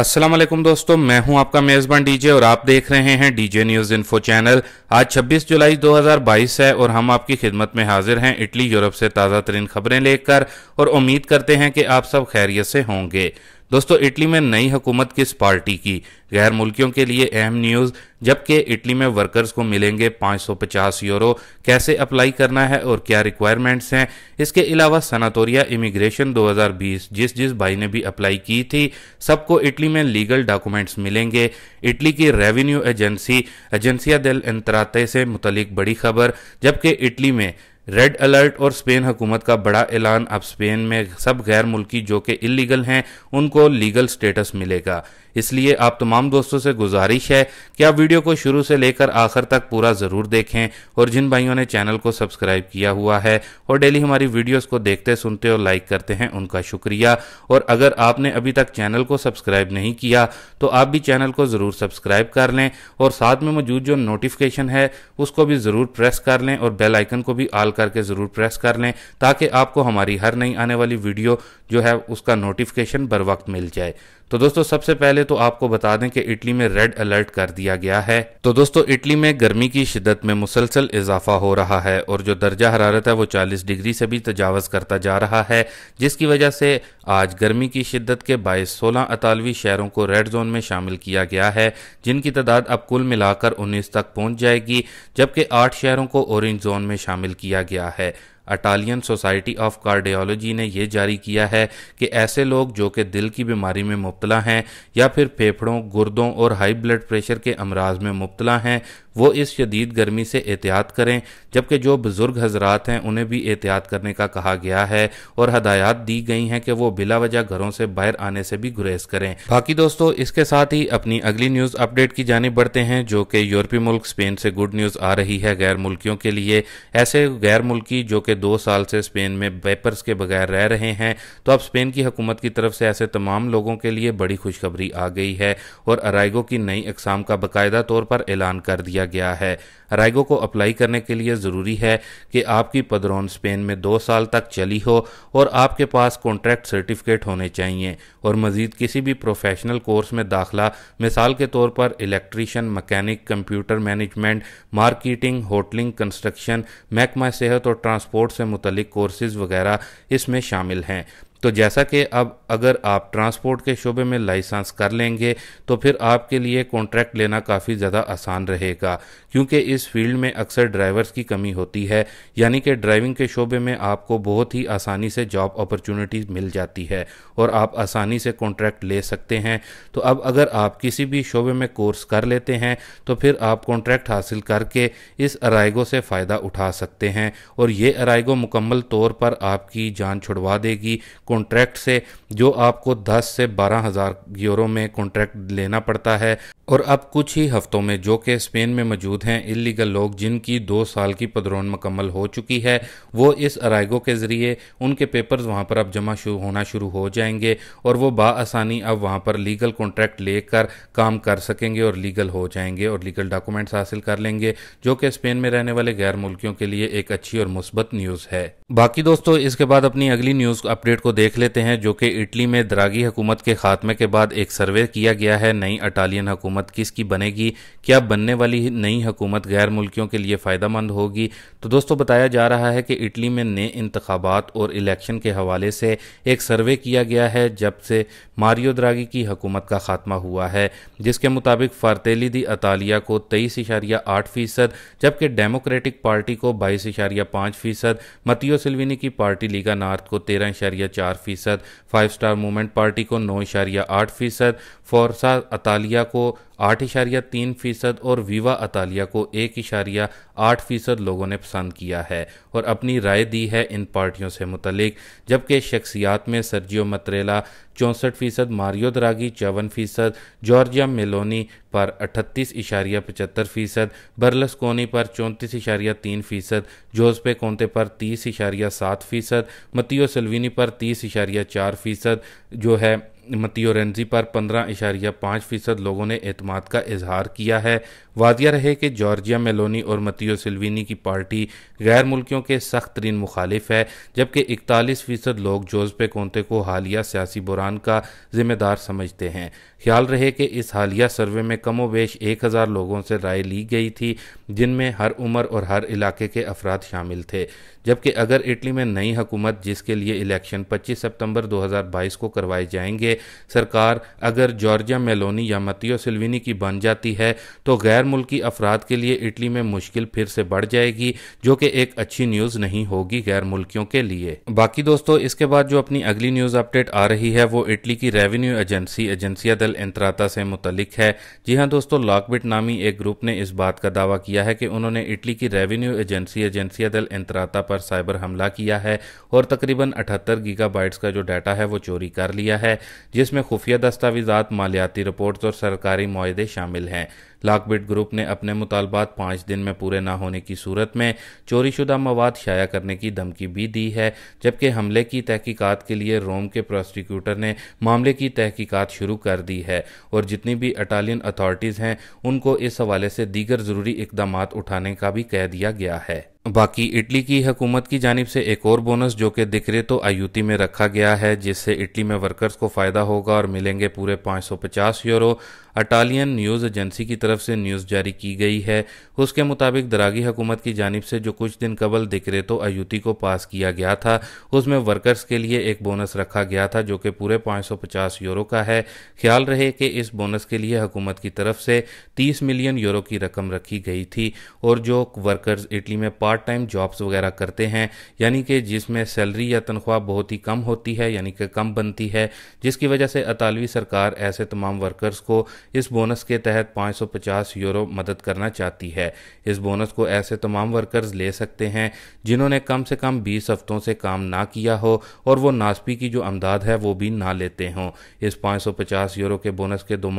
असलम दोस्तों मैं हूं आपका मेज़बान डीजे और आप देख रहे हैं डीजे न्यूज़ इन्फो चैनल आज 26 जुलाई 2022 है और हम आपकी खिदमत में हाजिर हैं इटली यूरोप से ताज़ा तरीन खबरें लेकर और उम्मीद करते हैं कि आप सब खैरियत से होंगे दोस्तों इटली में नई हुकूमत किस पार्टी की गैर मुल्कियों के लिए अहम न्यूज़ जबकि इटली में वर्कर्स को मिलेंगे 550 यूरो कैसे अप्लाई करना है और क्या रिक्वायरमेंट्स हैं इसके अलावा सनातोरिया इमिग्रेशन 2020 जिस जिस भाई ने भी अप्लाई की थी सबको इटली में लीगल डॉक्यूमेंट्स मिलेंगे इटली की रेवेन्यू एजेंसी एजेंसिया दिल इंतराते से मुतलिक बड़ी खबर जबकि इटली में रेड अलर्ट और स्पेन हुकूमत का बड़ा ऐलान अब स्पेन में सब गैर मुल्की जो कि इलीगल हैं उनको लीगल स्टेटस मिलेगा इसलिए आप तमाम दोस्तों से गुजारिश है कि आप वीडियो को शुरू से लेकर आखिर तक पूरा ज़रूर देखें और जिन भाइयों ने चैनल को सब्सक्राइब किया हुआ है और डेली हमारी वीडियोस को देखते सुनते और लाइक करते हैं उनका शुक्रिया और अगर आपने अभी तक चैनल को सब्सक्राइब नहीं किया तो आप भी चैनल को ज़रूर सब्सक्राइब कर लें और साथ में मौजूद जो नोटिफिकेशन है उसको भी ज़रूर प्रेस कर लें और बेलाइकन को भी आल कर करके ज़रूर प्रेस कर लें ताकि आपको हमारी हर नई आने वाली वीडियो जो है उसका नोटिफिकेशन बर वक्त मिल जाए तो दोस्तों सबसे पहले तो आपको बता दें कि इटली में रेड अलर्ट कर दिया गया है तो दोस्तों इटली में गर्मी की शिद्दत में मुसलसल इजाफा हो रहा है और जो दर्जा हरारत है वो 40 डिग्री से भी तजावज़ करता जा रहा है जिसकी वजह से आज गर्मी की शिदत के बाईस सोलह अतालवी शहरों को रेड जोन में शामिल किया गया है जिनकी तादाद अब कुल मिलाकर उन्नीस तक पहुँच जाएगी जबकि आठ शहरों को औरेंज जोन में शामिल किया गया है अटालियन सोसाइटी ऑफ कार्डियोलॉजी ने यह जारी किया है कि ऐसे लोग जो कि दिल की बीमारी में मुबतला हैं या फिर फेफड़ों गुर्दों और हाई ब्लड प्रेशर के अमराज में मुबतला हैं वो इस शदीद गर्मी से एहतियात करें जबकि जो बुज़ुर्ग हजरात हैं उन्हें भी एहतियात करने का कहा गया है और हदायत दी गई हैं कि वो बिला वजह घरों से बाहर आने से भी गुरेज करें बाकी दोस्तों इसके साथ ही अपनी अगली न्यूज़ अपडेट की जानब बढ़ते हैं जो कि यूरोपीय मुल्क स्पेन से गुड न्यूज़ आ रही है गैर मुल्कियों के लिए ऐसे गैर मुल्की जो कि दो साल से स्पेन में पेपर्स के बगैर रह रहे हैं तो अब स्पेन की हुकूमत की तरफ से ऐसे तमाम लोगों के लिए बड़ी खुशखबरी आ गई है और अराइगो की नई अकसाम का बाकायदा तौर पर ऐलान कर दिया दिया गया है राइगो को अप्लाई करने के लिए ज़रूरी है कि आपकी पदरौन स्पेन में दो साल तक चली हो और आपके पास कॉन्ट्रैक्ट सर्टिफिकेट होने चाहिए और मज़ीद किसी भी प्रोफेशनल कोर्स में दाखिला मिसाल के तौर पर electrician mechanic computer management marketing hoteling construction महकमा सेहत और ट्रांसपोर्ट से मुतलिक कोर्सेज़ वगैरह इसमें शामिल हैं तो जैसा कि अब अगर आप ट्रांसपोर्ट के शोबे में लाइसेंस कर लेंगे तो फिर आपके लिए कॉन्ट्रैक्ट लेना काफ़ी ज़्यादा आसान रहेगा क्योंकि इस फील्ड में अक्सर ड्राइवर्स की कमी होती है यानी कि ड्राइविंग के शोबे में आपको बहुत ही आसानी से जॉब अपॉर्चुनिटीज़ मिल जाती है और आप आसानी से कॉन्ट्रैक्ट ले सकते हैं तो अब अगर आप किसी भी शोबे में कोर्स कर लेते हैं तो फिर आप कॉन्ट्रैक्ट हासिल करके इस अरायगो से फ़ायदा उठा सकते हैं और ये अरायगो मुकम्मल तौर पर आपकी जान छुड़वा देगी कॉन्ट्रैक्ट से जो आपको 10 से बारह हज़ार यूरो में कॉन्ट्रैक्ट लेना पड़ता है और अब कुछ ही हफ्तों में जो कि स्पेन में मौजूद हैं इलीगल लोग जिनकी दो साल की पदरोन मुकम्मल हो चुकी है वो इस अराइगो के ज़रिए उनके पेपर्स वहाँ पर अब जमा शुरू होना शुरू हो जाएंगे और वो बासानी अब वहाँ पर लीगल कॉन्ट्रैक्ट लेकर काम कर सकेंगे और लीगल हो जाएंगे और लीगल डॉक्यूमेंट्स हासिल कर लेंगे जो कि स्पेन में रहने वाले गैर मुल्कियों के लिए एक अच्छी और मुस्बत न्यूज़ है बाकी दोस्तों इसके बाद अपनी अगली न्यूज़ अपडेट को देख लेते हैं जो कि इटली में द्रागी हुकूमत के खात्मे के बाद एक सर्वे किया गया है नई अटालियन हुकूमत किसकी बनेगी क्या बनने वाली नई हुकूमत गैर मुल्कियों के लिए फ़ायदा मंद होगी तो दोस्तों बताया जा रहा है कि इटली में नए इंतबात और इलेक्शन के हवाले से एक सर्वे किया गया है जब से मारियो द्रागी की हुकूमत का खात्मा हुआ है जिसके मुताबिक फारतेली दी अतालिया को तेईस इशारिया आठ फ़ीसद जबकि डेमोक्रेटिक पार्टी को बाईस इशारिया पाँच फ़ीसद मतियो सिल्विनी की पार्टी लीगा नार्थ को तेरह इशारिया चार चार फीसद फाइव स्टार मूवमेंट पार्टी को नौ इशारिया आठ फीसद फोरसा अतालिया को आठ इशारिया तीन फीसद और विवा अतालिया को एक इशारिया आठ फीसद लोगों ने पसंद किया है और अपनी राय दी है इन पार्टियों से मुतलिक जबकि शख्सियात में सर्जियो मतरेला चौंसठ फ़ीसद मारियो द्रागी चौवन फ़ीसद जॉर्जिया मेलोनी पर अठतीस इशारिया पचहत्तर फ़ीसद बर्लसकोनी पर चौंतीस इशारिया तीन फ़ीसद जोसपे कोंते पर तीस इशारिया सात फ़ीसद मतियो सलवीनी पर तीस इशारिया चार फ़ीसद जो है मतियोरेंजी पर पंद्रह इशारिया पाँच फीसद लोगों ने अतमाद का इजहार किया है वादिया रहे कि जॉर्जिया मेलोनी और मतियो सिल्विनी की पार्टी गैर मुल्कियों के सख्त तरीन मुखालिफ है जबकि इकतालीस फीसद लोग जोजपे कोंते को हालिया सियासी बुरान का जिम्मेदार समझते हैं ख्याल रहे कि इस हालिया सर्वे में कमो बेश एक हज़ार लोगों से राय ली गई थी जिनमें हर उम्र और हर इलाके के अफराद शामिल थे जबकि अगर इटली में नई हुकूमत जिसके लिए इलेक्शन पच्चीस सितम्बर दो हज़ार बाईस को करवाए जाएंगे सरकार अगर जॉर्जिया मेलोनी या मतियो सिल्विनी की बन जाती है तो गैर मुल्की अफराद के लिए इटली में मुश्किल फिर से बढ़ जाएगी जो कि एक अच्छी न्यूज़ नहीं होगी गैर मुल्कियों के लिए बाकी दोस्तों इसके बाद जो अपनी अगली न्यूज़ अपडेट आ रही है वो इटली की रेवेन्यू एजेंसी एजेंसिया दल इंतराता से मुतलिक है जी हाँ दोस्तों लॉकबिट नामी एक ग्रुप ने इस बात का दावा किया है कि उन्होंने इटली की रेवेन्यू एजेंसी एजेंसिया दल इंतराता पर साइबर हमला किया है और तकरीबन अठहत्तर गीगाबाइट्स का जो डाटा है वो चोरी कर लिया है जिसमें खुफिया दस्तावेजात मालियाती रिपोर्ट्स और सरकारी माहदे शामिल हैं लाकबिट ग्रुप ने अपने मुतालबात पाँच दिन में पूरे ना होने की सूरत में चोरीशुदा मवाद शाया करने की धमकी भी दी है जबकि हमले की तहकीकात के लिए रोम के प्रोसिक्यूटर ने मामले की तहकीकात शुरू कर दी है और जितनी भी अटालियन अथॉरिटीज़ हैं उनको इस हवाले से दीगर ज़रूरी इकदाम उठाने का भी कह दिया गया है बाकी इटली की हकूमत की जानब से एक और बोनस जो कि दिक्रे तो आयुति में रखा गया है जिससे इटली में वर्कर्स को फ़ायदा होगा और मिलेंगे पूरे 550 यूरो अटालियन न्यूज़ एजेंसी की तरफ से न्यूज़ जारी की गई है उसके मुताबिक दरागी हकूमत की जानब से जो कुछ दिन कबल दिक्रे तो आयुति को पास किया गया था उसमें वर्कर्स के लिए एक बोनस रखा गया था जो कि पूरे पाँच यूरो का है ख्याल रहे कि इस बोनस के लिए हकूमत की तरफ से तीस मिलियन यूरो की रकम रखी गई थी और जो वर्कर्स इटली में पास पार्ट टाइम जॉब्स वगैरह करते हैं यानी कि जिसमें सैलरी या तनख्वाह बहुत ही कम होती है यानी कि कम बनती है जिसकी वजह से अतालवी सरकार ऐसे तमाम वर्कर्स को इस बोनस के तहत 550 यूरो मदद करना चाहती है इस बोनस को ऐसे तमाम वर्कर्स ले सकते हैं जिन्होंने कम से कम बीस हफ्तों से काम ना किया हो और वो नासपी की जो अमदाद है वो भी ना लेते हों इस पाँच यूरो के बोनस के दो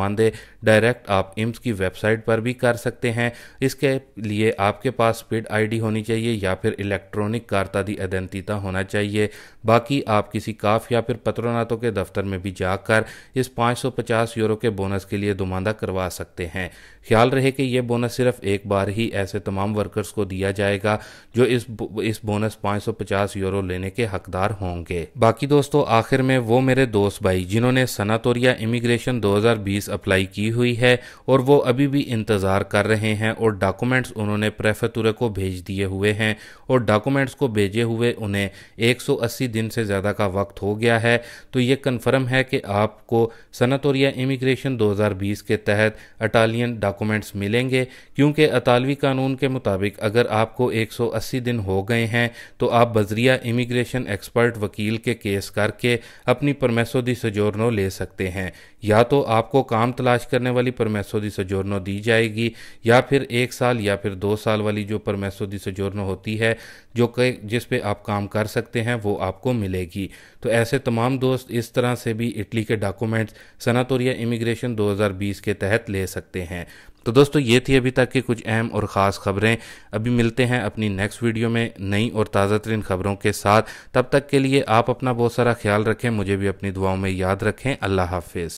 डायरेक्ट आप इम्स की वेबसाइट पर भी कर सकते हैं इसके लिए आपके पास स्पीड आईडी होनी चाहिए या फिर इलेक्ट्रॉनिक कार्ता दी अदंतिता होना चाहिए बाकी आप किसी काफ या फिर पत्रोनातों के दफ्तर में भी जाकर इस 550 यूरो के बोनस के लिए दुमांदा करवा सकते हैं ख्याल रहे कि यह बोनस सिर्फ एक बार ही ऐसे तमाम वर्कर्स को दिया जाएगा जो इस इस बोनस 550 यूरो लेने के हकदार होंगे बाकी दोस्तों आखिर में वो मेरे दोस्त भाई जिन्होंने सनातोरिया इमिग्रेशन 2020 अप्लाई की हुई है और वो अभी भी इंतज़ार कर रहे हैं और डॉक्यूमेंट्स उन्होंने प्रेफेतुरे को भेज दिए हुए हैं और डॉक्यूमेंट्स को भेजे हुए उन्हें 180 दिन से ज़्यादा का वक्त हो गया है तो ये कन्फर्म है कि आपको सनातोरिया इमिग्रेशन दो के तहत अटालियन डॉक्यूमेंट डॉक्यूमेंट्स मिलेंगे क्योंकि अतालवी कानून के मुताबिक अगर आपको 180 दिन हो गए हैं तो आप बजरिया इमिग्रेशन एक्सपर्ट वकील के केस करके अपनी परमेसो दी सजोरनो ले सकते हैं या तो आपको काम तलाश करने वाली परमेसो दी सजोरनो दी जाएगी या फिर एक साल या फिर दो साल वाली जो परमेसो दी सजोरनो होती है जो कई जिस पे आप काम कर सकते हैं वो आपको मिलेगी तो ऐसे तमाम दोस्त इस तरह से भी इटली के डॉक्यूमेंट्स सनातोरिया इमिग्रेशन 2020 के तहत ले सकते हैं तो दोस्तों ये थी अभी तक की कुछ अहम और ख़ास खबरें अभी मिलते हैं अपनी नेक्स्ट वीडियो में नई और ताज़ा तरीन खबरों के साथ तब तक के लिए आप अपना बहुत सारा ख्याल रखें मुझे भी अपनी दुआओं में याद रखें अल्लाह हाफिज़